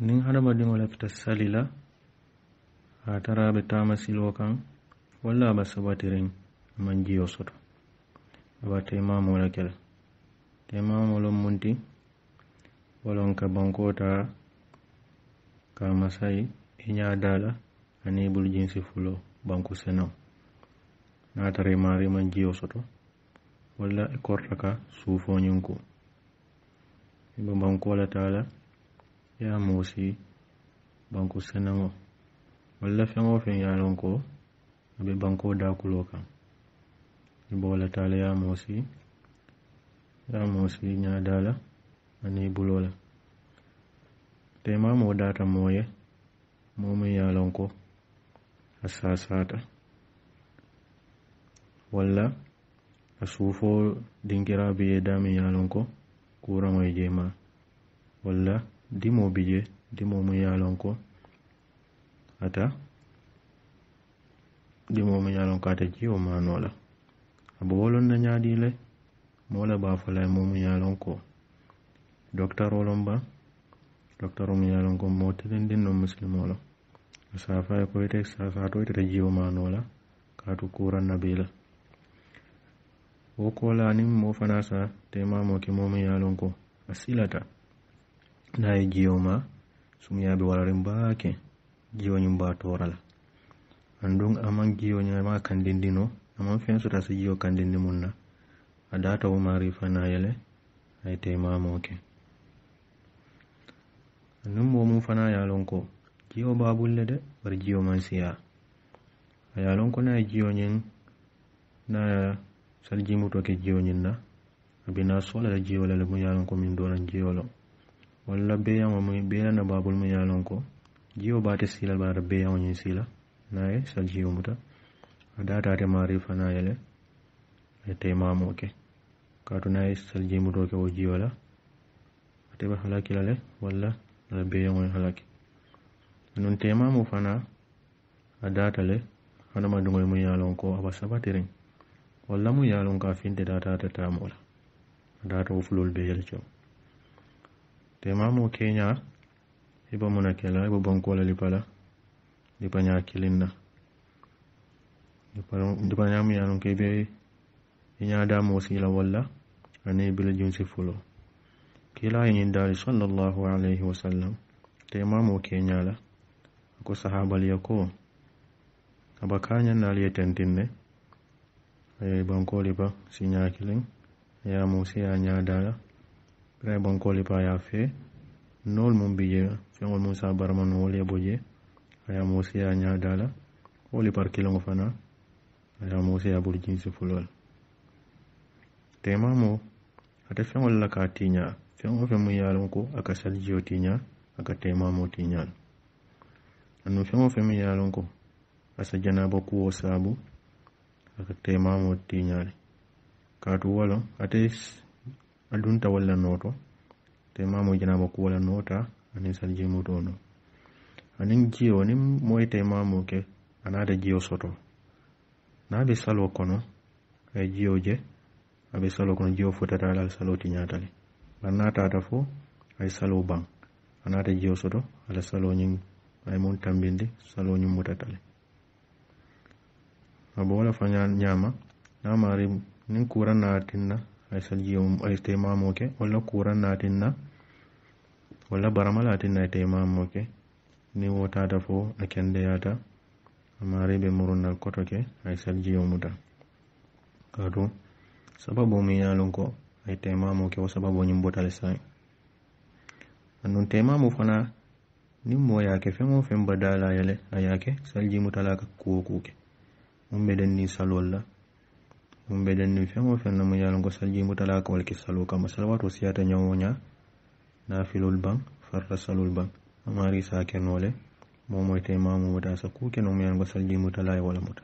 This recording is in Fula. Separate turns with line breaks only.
nin hadamadin walafita salila a tara be tama silo kan walla ba sabatirin man jiyo soto ba ta imamu wala kela ta imamu lon munti walon ka banko ta ka masai inya dala ani bul jinsi fulo banku senam na tara imari man jiyo soto walla ikorta ka sufo nyinku ibo banko wala tala ta ya mosi banku senango walla feŋo feŋ ye loŋ ko a be bankoo dakulo kaŋ i bowolata la ye mosi ye mosi ñada la ani bulo la temamoo data moo ye moo meŋ ye loŋ ko a sasata walla a suufoo dinkira be ye damiŋ ye loŋ ko kuraŋo ye jeema walla dimo bije dimo mu yalonko ata dimo mu yalonko ata jiwo manola abowolon na nyadile mola bafalay mo mu yalonko doctor olon ba doctor mu yalonko motelen dinno muslimolo safay e ko wite safato wite jiwo manola katu kuran nabila wo kolanin mo fanasa temamoke momu yalonko asilata naye jiyoma sumuyaɓe walare mbaake jiyoñu mbatoral andon aman jiyoñama kandindino aman fensota si jiyo kandindi munna a datawo marifa nayele ayte mamoke anon bo mum fana yalon ko jiyo babulle de war jiyoman siya a yalon ko naye jiyoñin naya sal jimbutoke jiyoñin na abina solala jiyolale mu yalon ko min donan jiyolo wala beyaŋo mu beela na baabulu mu ye a loŋ ko jio baate siila baata beyaŋo ñiŋ siila naŋ ye sali jio muta a daata ate maari fanaŋ ye le ye teimamoo ke kaatu naŋ ye sali mutoo ke wo jio la ate be halaki la le walla ala beyaŋo ye halaki aduŋ teimamoo fanaŋ a daata le hadamadiŋo ye muŋ ye a loŋ ko a be sabatiriŋ walla muŋ ye a loŋ ko a fintita ate ate taamoo la a daata wo fuloolu be ye le coo te mamo keñar heɓa munakela heɓa bonkola lipala lipaña kilinna dipañamuyanunke be iña damo sila walla ani bila junsi fulo kila yiñin dali sallallahu alayhi wasallam te mamo keñala ako sahabaliya ko aba kañannaliye tentinne ay e bonko lipa siña kilin yamo e siya ñadala pray bonkoli pa ya fe nol mum bije feŋol mum sa barama no wol ye boje a ye ya ña dala woli par kiloŋo fana a ye moose ya bulu jinsi fulol tema mo ate feŋol la ka tiña feŋo fe mu ye lon ko a ka salijio tiña a ka temamo tiñal anu feŋo fe mu ye ko a sa janaba kuwo saabu a ka temamo tiñali kaatu wala ate adunta walla noto te mamo janaba ko wala noota anin saljimu tono anin jiyo ni moy te mamo ke anada jiyo soto na be salo kono e jiyo je abe salo kono jiyo fotata ala salo tiñatale bari naa ta fo aye salo baŋ anada jiyo soto ala salo nyin ay mon tambindi salo ñiŋ mutatale abo wala fanya nyama na mari niŋ kuran na tinna ay saljiyom ay temamoke walla kuran natinna walla barama latinna ay temamoke ni wotata fo a kendeyata amari be murunal kotoke ay saljiyomuta kadu sababu mi yalun ko ay temamoke wo sababu ñim botale sai annun temamu fana ni mo yake feŋo feŋ badalayale a yake saljimutalaka kuwo kuke mumbedenni salwalla ɗum beɗen ni feŋ feŋ na mu ye a loŋ ko saljimutala ka wala ke saloo kama salawaatoo siyaata ñawo ñaa naafilolu baŋ farta salol baŋ amaari saa noo le moo moyta imamu muta sa kuu ke no mu ye a loŋ ko saljimutala ye wala muta